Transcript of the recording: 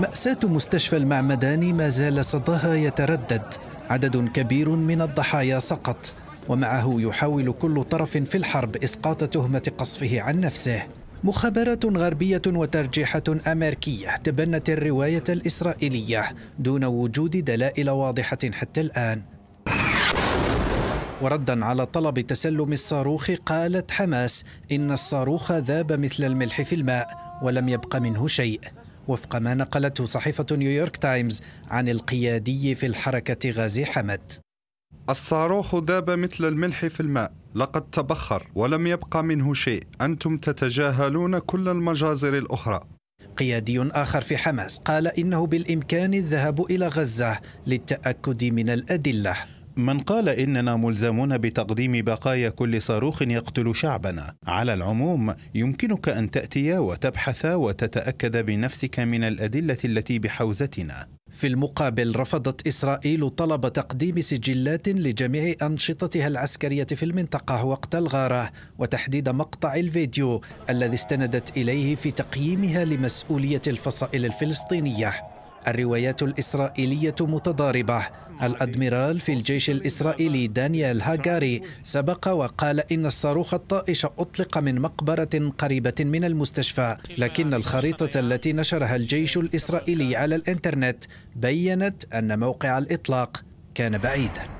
مأساة مستشفى المعمداني ما زال صداها يتردد عدد كبير من الضحايا سقط ومعه يحاول كل طرف في الحرب إسقاط تهمة قصفه عن نفسه مخابرات غربية وترجيحات أمريكية تبنت الرواية الإسرائيلية دون وجود دلائل واضحة حتى الآن وردا على طلب تسلم الصاروخ قالت حماس إن الصاروخ ذاب مثل الملح في الماء ولم يبق منه شيء وفق ما نقلته صحيفة نيويورك تايمز عن القيادي في الحركة غازي حمد الصاروخ ذاب مثل الملح في الماء لقد تبخر ولم يبقى منه شيء أنتم تتجاهلون كل المجازر الأخرى قيادي آخر في حماس قال إنه بالإمكان الذهاب إلى غزة للتأكد من الأدلة من قال إننا ملزمون بتقديم بقايا كل صاروخ يقتل شعبنا على العموم يمكنك أن تأتي وتبحث وتتأكد بنفسك من الأدلة التي بحوزتنا في المقابل رفضت إسرائيل طلب تقديم سجلات لجميع أنشطتها العسكرية في المنطقة وقت الغارة وتحديد مقطع الفيديو الذي استندت إليه في تقييمها لمسؤولية الفصائل الفلسطينية الروايات الإسرائيلية متضاربة الأدميرال في الجيش الإسرائيلي دانيال هاغاري سبق وقال إن الصاروخ الطائش أطلق من مقبرة قريبة من المستشفى لكن الخريطة التي نشرها الجيش الإسرائيلي على الإنترنت بيّنت أن موقع الإطلاق كان بعيداً